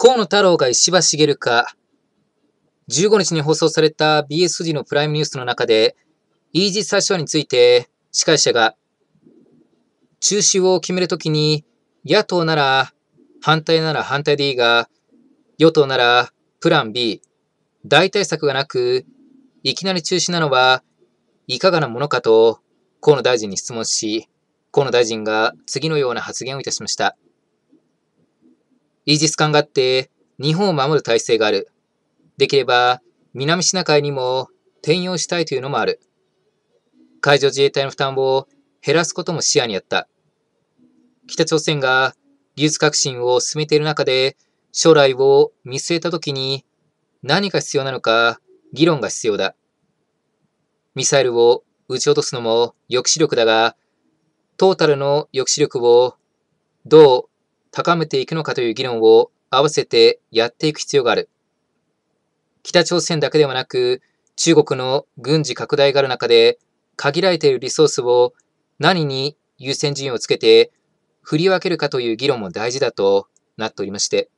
河野太郎が石破茂か。15日に放送された BS 富士のプライムニュースの中で、イージス・アショについて司会者が、中止を決めるときに、野党なら反対なら反対でいいが、与党ならプラン B、大対策がなく、いきなり中止なのはいかがなものかと、河野大臣に質問し、河野大臣が次のような発言をいたしました。イージス艦があって、日本を守る体制がある。できれば、南シナ海にも転用したいというのもある。海上自衛隊の負担を減らすことも視野にあった。北朝鮮が技術革新を進めている中で、将来を見据えた時に何が必要なのか議論が必要だ。ミサイルを撃ち落とすのも抑止力だが、トータルの抑止力をどう高めていくのかという議論を合わせてやっていく必要がある。北朝鮮だけではなく、中国の軍事拡大がある中で、限られているリソースを何に優先順位をつけて振り分けるかという議論も大事だとなっておりまして。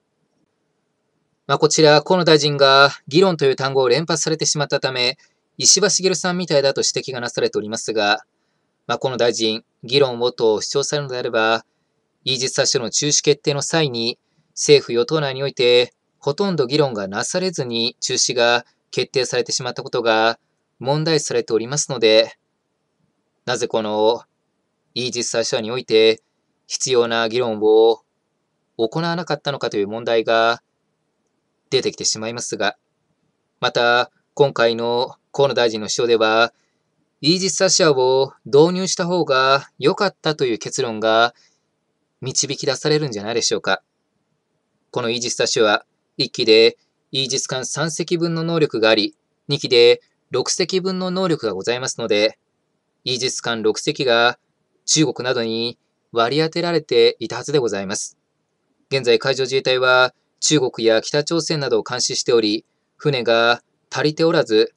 まあ、こちら、河野大臣が議論という単語を連発されてしまったため、石破茂さんみたいだと指摘がなされておりますが、まあ、河野大臣、議論をと主張されるのであれば、イージス・アショの中止決定の際に、政府与党内において、ほとんど議論がなされずに中止が決定されてしまったことが問題視されておりますので、なぜこのイージス・アショアにおいて必要な議論を行わなかったのかという問題が出てきてしまいますが、また、今回の河野大臣の主張では、イージス・アショアを導入した方が良かったという結論が導き出されるんじゃないでしょうか。このイージス・タシュは、1機でイージス艦3隻分の能力があり、2機で6隻分の能力がございますので、イージス艦6隻が中国などに割り当てられていたはずでございます。現在海上自衛隊は中国や北朝鮮などを監視しており、船が足りておらず、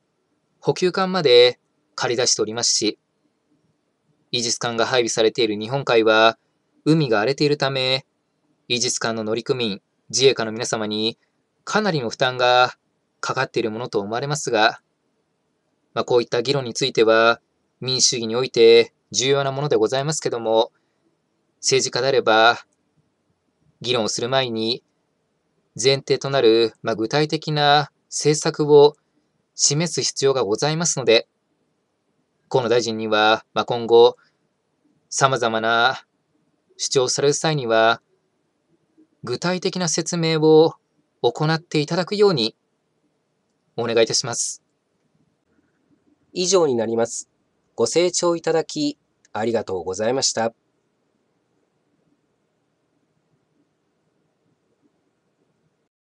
補給艦まで借り出しておりますし、イージス艦が配備されている日本海は海が荒れているため、イージス艦の乗組員、自衛官の皆様にかなりの負担がかかっているものと思われますが、まあ、こういった議論については民主主義において重要なものでございますけども、政治家であれば、議論をする前に前提となる、まあ、具体的な政策を示す必要がございますので、河野大臣には、まあ、今後、様々な主張される際には、具体的な説明を行っていただくようにお願いいたします。以上になります。ご清聴いただきありがとうございました。